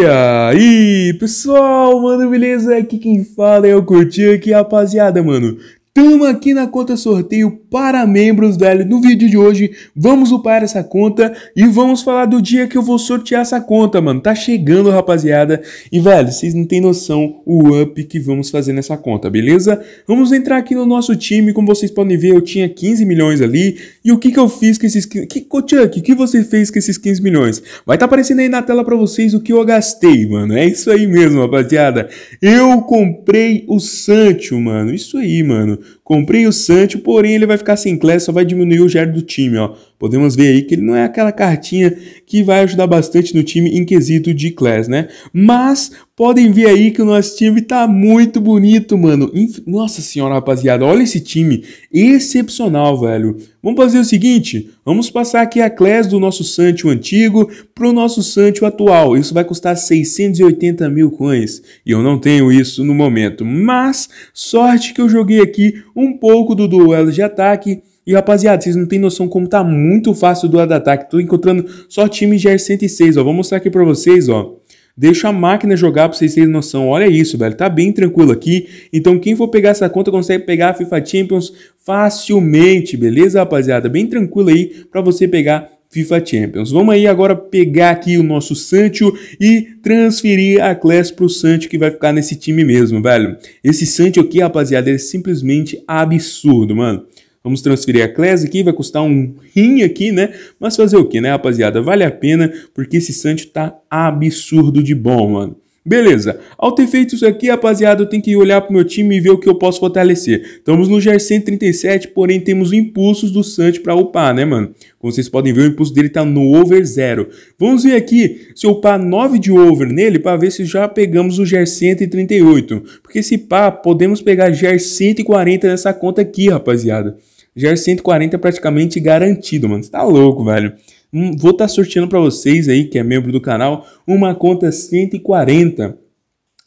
E aí, pessoal, mano, beleza? Aqui quem fala é o Curtir aqui, rapaziada, mano. Tamo aqui na conta sorteio para membros, velho. No vídeo de hoje, vamos upar essa conta e vamos falar do dia que eu vou sortear essa conta, mano. Tá chegando, rapaziada. E, velho, vocês não tem noção o up que vamos fazer nessa conta, beleza? Vamos entrar aqui no nosso time. Como vocês podem ver, eu tinha 15 milhões ali. E o que que eu fiz com esses... Que, Chuck, o que você fez com esses 15 milhões? Vai estar tá aparecendo aí na tela para vocês o que eu gastei, mano. É isso aí mesmo, rapaziada. Eu comprei o Sancho, mano. Isso aí, mano. Il est 14h30. Comprei o Sancho, porém ele vai ficar sem classe, só vai diminuir o gero do time, ó. Podemos ver aí que ele não é aquela cartinha que vai ajudar bastante no time em quesito de class, né? Mas podem ver aí que o nosso time tá muito bonito, mano. Inf... Nossa senhora, rapaziada, olha esse time. Excepcional, velho. Vamos fazer o seguinte, vamos passar aqui a class do nosso Sancho antigo pro nosso Sancho atual. Isso vai custar 680 mil coins. E eu não tenho isso no momento, mas sorte que eu joguei aqui um pouco do duelo de ataque. E rapaziada, vocês não tem noção como tá muito fácil o duelo de ataque. Tô encontrando só time de 106 ó. Vou mostrar aqui pra vocês, ó. Deixa a máquina jogar pra vocês terem noção. Olha isso, velho. Tá bem tranquilo aqui. Então quem for pegar essa conta consegue pegar a FIFA Champions facilmente, beleza, rapaziada? Bem tranquilo aí pra você pegar FIFA Champions. Vamos aí agora pegar aqui o nosso Sancho e transferir a Class pro Sancho que vai ficar nesse time mesmo, velho. Esse Sancho aqui, rapaziada, ele é simplesmente absurdo, mano. Vamos transferir a Class aqui, vai custar um rim aqui, né? Mas fazer o que, né, rapaziada? Vale a pena, porque esse Sancho tá absurdo de bom, mano. Beleza. Ao ter feito isso aqui, rapaziada, eu tenho que olhar pro meu time e ver o que eu posso fortalecer. Estamos no GR 137, porém temos impulsos do Santi para upar, né, mano? Como vocês podem ver, o impulso dele está no over zero. Vamos ver aqui se eu upar 9 de over nele para ver se já pegamos o GR 138. Porque se pá, podemos pegar GR 140 nessa conta aqui, rapaziada. GR 140 é praticamente garantido, mano. Você tá louco, velho vou estar tá sorteando para vocês aí, que é membro do canal, uma conta 140.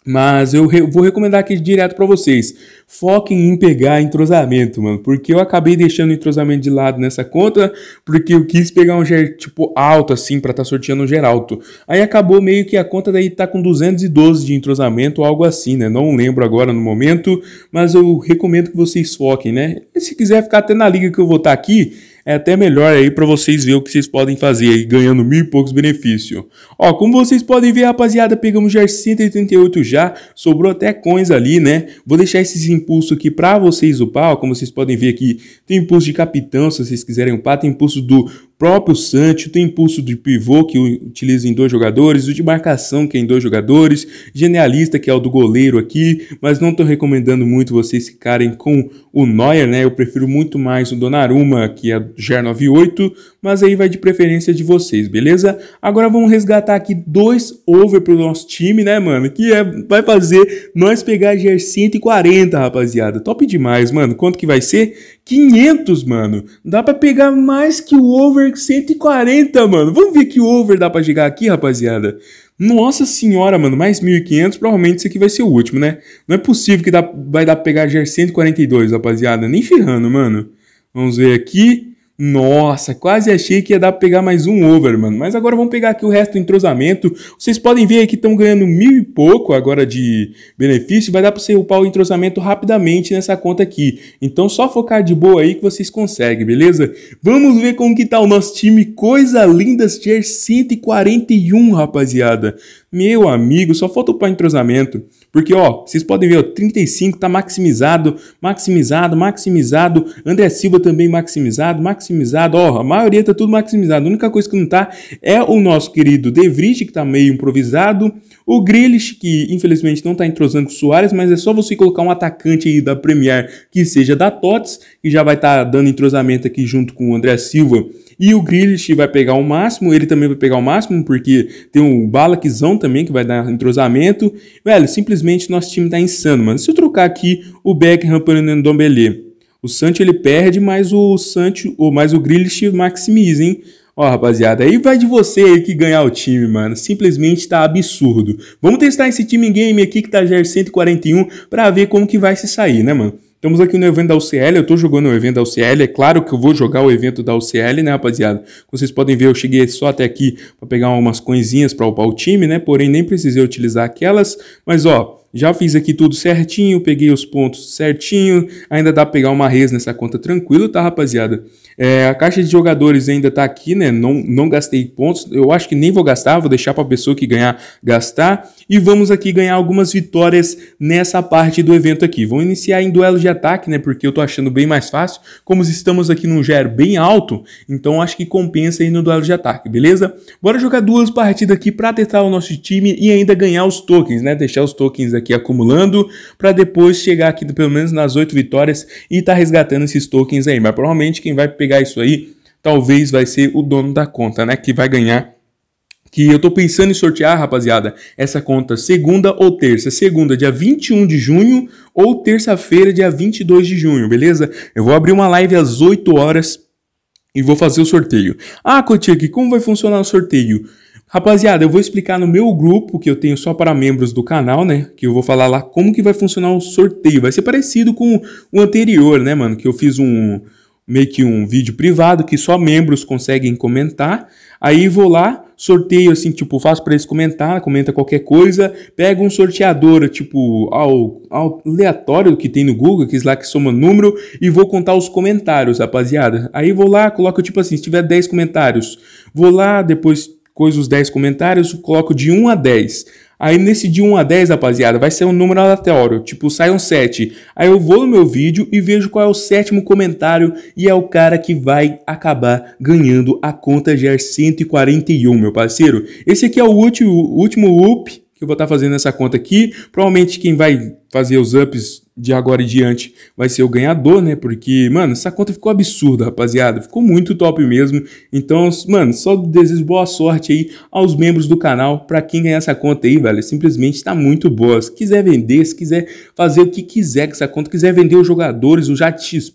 Mas eu re vou recomendar aqui direto para vocês. Foquem em pegar entrosamento, mano. Porque eu acabei deixando o entrosamento de lado nessa conta, porque eu quis pegar um tipo alto, assim, para estar tá sorteando um Geralto. Aí acabou meio que a conta daí tá com 212 de entrosamento, algo assim, né? Não lembro agora no momento, mas eu recomendo que vocês foquem, né? E se quiser ficar até na liga que eu vou estar tá aqui, é até melhor aí para vocês ver o que vocês podem fazer aí, ganhando mil e poucos benefício. Ó, como vocês podem ver, rapaziada, pegamos já 138 já, sobrou até coins ali, né? Vou deixar esses impulsos aqui para vocês upar, ó, como vocês podem ver aqui, tem impulso de capitão, se vocês quiserem upar, tem impulso do próprio Sancho, tem impulso de pivô que utiliza em dois jogadores, o de marcação que é em dois jogadores, genialista que é o do goleiro aqui, mas não estou recomendando muito vocês ficarem com o Neuer, né? Eu prefiro muito mais o Donnarumma, que é GER98, mas aí vai de preferência de vocês, beleza? Agora vamos resgatar aqui dois over pro nosso time, né, mano? Que é, vai fazer nós pegar GER140, rapaziada. Top demais, mano. Quanto que vai ser? 500, mano. Dá para pegar mais que o over 140, mano. Vamos ver que over dá para chegar aqui, rapaziada. Nossa senhora, mano, mais 1.500, provavelmente isso aqui vai ser o último, né? Não é possível que dá, vai dar pra pegar GER 142, rapaziada. Nem ferrando, mano. Vamos ver aqui. Nossa, quase achei que ia dar pra pegar mais um over, mano. Mas agora vamos pegar aqui o resto do entrosamento. Vocês podem ver que estão ganhando mil e pouco agora de benefício. Vai dar pra você upar o entrosamento rapidamente nessa conta aqui. Então só focar de boa aí que vocês conseguem, beleza? Vamos ver como que tá o nosso time. Coisa linda, tier 141, rapaziada. Meu amigo, só falta upar entrosamento. Porque, ó, vocês podem ver, ó, 35 está maximizado, maximizado, maximizado. André Silva também maximizado, maximizado. Ó, a maioria está tudo maximizado. A única coisa que não está é o nosso querido De Vries, que está meio improvisado. O Grealish, que infelizmente não está entrosando com o Soares, mas é só você colocar um atacante aí da Premier que seja da TOTS, que já vai estar tá dando entrosamento aqui junto com o André Silva. E o Grealish vai pegar o máximo, ele também vai pegar o máximo, porque tem o Balakzão também que vai dar entrosamento. Velho, simplesmente simplesmente nosso time tá insano, mano. Se eu trocar aqui o Beckham pelo Ndombele, o Sancho ele perde, mas o santi ou mais o Grealish maximiza, hein? Ó, rapaziada, aí vai de você aí que ganhar o time, mano. Simplesmente tá absurdo. Vamos testar esse time game aqui que tá GR 141 para ver como que vai se sair, né, mano? Estamos aqui no evento da UCL, eu estou jogando o evento da UCL, é claro que eu vou jogar o evento da UCL, né, rapaziada? Como vocês podem ver, eu cheguei só até aqui para pegar umas coisinhas para upar o time, né? Porém, nem precisei utilizar aquelas, mas ó, já fiz aqui tudo certinho, peguei os pontos certinho, ainda dá pra pegar uma res nessa conta tranquilo, tá, rapaziada? É, a caixa de jogadores ainda tá aqui, né? Não, não gastei pontos, eu acho que nem vou gastar, vou deixar pra pessoa que ganhar gastar. E vamos aqui ganhar algumas vitórias nessa parte do evento aqui. Vamos iniciar em duelo de ataque, né? Porque eu tô achando bem mais fácil. Como estamos aqui num gero bem alto, então acho que compensa ir no duelo de ataque, beleza? Bora jogar duas partidas aqui pra testar o nosso time e ainda ganhar os tokens, né? Deixar os tokens aqui aqui acumulando para depois chegar aqui pelo menos nas oito vitórias e tá resgatando esses tokens aí. Mas provavelmente quem vai pegar isso aí talvez vai ser o dono da conta, né? Que vai ganhar que eu tô pensando em sortear, rapaziada, essa conta segunda ou terça. Segunda, dia 21 de junho ou terça-feira, dia 22 de junho, beleza? Eu vou abrir uma live às 8 horas e vou fazer o sorteio. Ah, que como vai funcionar o sorteio? Rapaziada, eu vou explicar no meu grupo, que eu tenho só para membros do canal, né? Que eu vou falar lá como que vai funcionar o sorteio. Vai ser parecido com o anterior, né, mano? Que eu fiz um meio que um vídeo privado que só membros conseguem comentar. Aí vou lá, sorteio assim, tipo, faço para eles comentar, comenta qualquer coisa, pega um sorteador, tipo, ao, ao aleatório que tem no Google, que é lá que soma número, e vou contar os comentários, rapaziada. Aí vou lá, coloco tipo assim, se tiver 10 comentários, vou lá, depois coisa os 10 comentários, coloco de 1 a 10. Aí nesse de 1 a 10, rapaziada, vai ser um número aleatório, tipo, sai um 7. Aí eu vou no meu vídeo e vejo qual é o sétimo comentário e é o cara que vai acabar ganhando a conta GR 141, meu parceiro. Esse aqui é o último, último loop que eu vou estar tá fazendo nessa conta aqui. Provavelmente quem vai fazer os ups de agora em diante vai ser o ganhador, né? Porque, mano, essa conta ficou absurda, rapaziada. Ficou muito top mesmo. Então, mano, só desejo boa sorte aí aos membros do canal. para quem ganhar essa conta aí, velho, simplesmente tá muito boa. Se quiser vender, se quiser fazer o que quiser com essa conta, quiser vender os jogadores, o Jato XP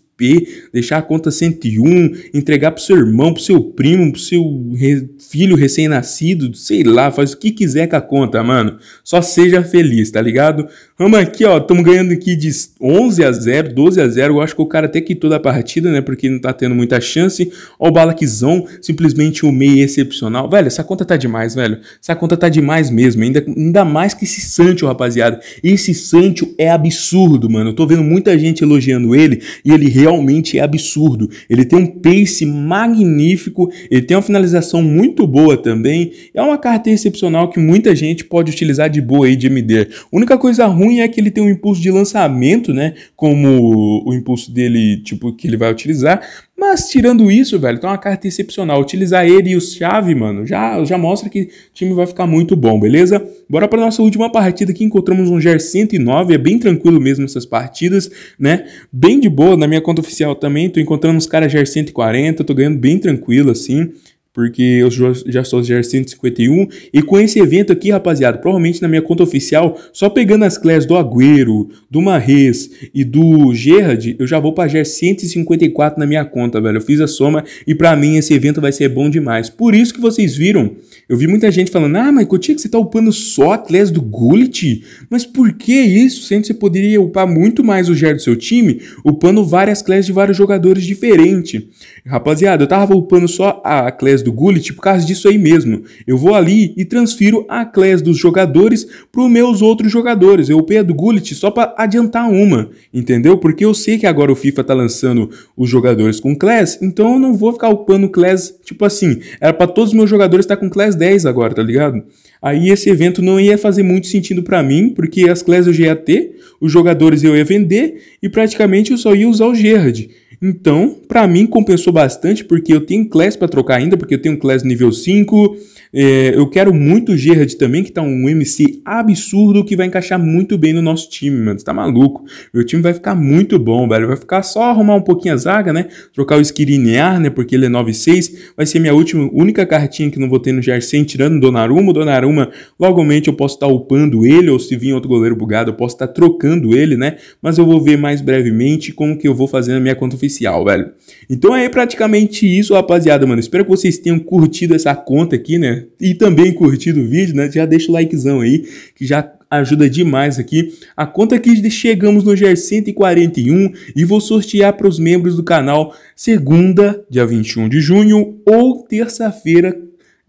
deixar a conta 101, entregar pro seu irmão, pro seu primo, pro seu re filho recém-nascido, sei lá, faz o que quiser com a conta, mano. Só seja feliz, tá ligado? Vamos aqui, ó ó, estamos ganhando aqui de 11 a 0, 12 a 0. Eu acho que o cara até quitou da partida, né? Porque não tá tendo muita chance. Ó o Balaquizão, simplesmente um meio excepcional. Velho, essa conta tá demais, velho. Essa conta tá demais mesmo. Ainda, ainda mais que esse Sancho, rapaziada. Esse Sancho é absurdo, mano. Eu tô vendo muita gente elogiando ele e ele realmente é absurdo. Ele tem um pace magnífico, ele tem uma finalização muito boa também. É uma carta excepcional que muita gente pode utilizar de boa aí de MD. A única coisa ruim é que ele tem tem um impulso de lançamento, né? Como o impulso dele, tipo, que ele vai utilizar. Mas tirando isso, velho, então é uma carta excepcional. Utilizar ele e o chave, mano, já, já mostra que o time vai ficar muito bom, beleza? Bora para nossa última partida aqui. Encontramos um GER 109. É bem tranquilo mesmo essas partidas, né? Bem de boa. Na minha conta oficial também. Tô encontrando uns caras GER 140. Tô ganhando bem tranquilo, assim porque eu já sou GR 151. E com esse evento aqui, rapaziada, provavelmente na minha conta oficial, só pegando as classes do Agüero, do Marres e do Gerard, eu já vou pra GER 154 na minha conta, velho. Eu fiz a soma e para mim esse evento vai ser bom demais. Por isso que vocês viram, eu vi muita gente falando, ah, mas Coutinho, você tá upando só a classe do Gullit? Mas por que isso? Sendo que você poderia upar muito mais o GER do seu time, upando várias classes de vários jogadores diferentes. Rapaziada, eu tava upando só a classe do do Gullit por causa disso aí mesmo. Eu vou ali e transfiro a class dos jogadores para os meus outros jogadores. Eu pego do Gullit só para adiantar uma, entendeu? Porque eu sei que agora o FIFA tá lançando os jogadores com class, então eu não vou ficar upando class, tipo assim, era para todos os meus jogadores estar tá com class 10 agora, tá ligado? Aí esse evento não ia fazer muito sentido para mim, porque as classes eu já ia ter, os jogadores eu ia vender e praticamente eu só ia usar o Gerard. Então, para mim compensou bastante, porque eu tenho Class para trocar ainda, porque eu tenho Class nível 5. É, eu quero muito o Gerard também, que tá um MC absurdo, que vai encaixar muito bem no nosso time, mano. Você tá maluco? Meu time vai ficar muito bom, velho. Vai ficar só arrumar um pouquinho a zaga, né? Trocar o Skirinear, né? Porque ele é 9-6. Vai ser minha última, única cartinha que não vou ter no Gersen, tirando o Donnarumma. O Donnarumma, logomente eu posso estar tá upando ele, ou se vir outro goleiro bugado, eu posso estar tá trocando ele, né? Mas eu vou ver mais brevemente como que eu vou fazer na minha conta oficial oficial, velho. Então é praticamente isso, rapaziada, mano. Espero que vocês tenham curtido essa conta aqui, né? E também curtido o vídeo, né? Já deixa o likezão aí, que já ajuda demais aqui. A conta que chegamos no GER 141 e vou sortear para os membros do canal segunda, dia 21 de junho, ou terça-feira,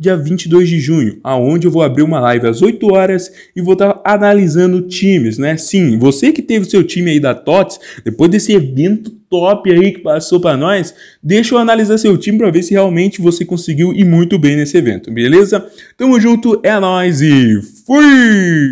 dia 22 de junho, aonde eu vou abrir uma live às 8 horas e vou estar analisando times, né? Sim, você que teve o seu time aí da TOTS, depois desse evento top aí que passou para nós, deixa eu analisar seu time para ver se realmente você conseguiu ir muito bem nesse evento, beleza? Tamo junto, é nóis e fui!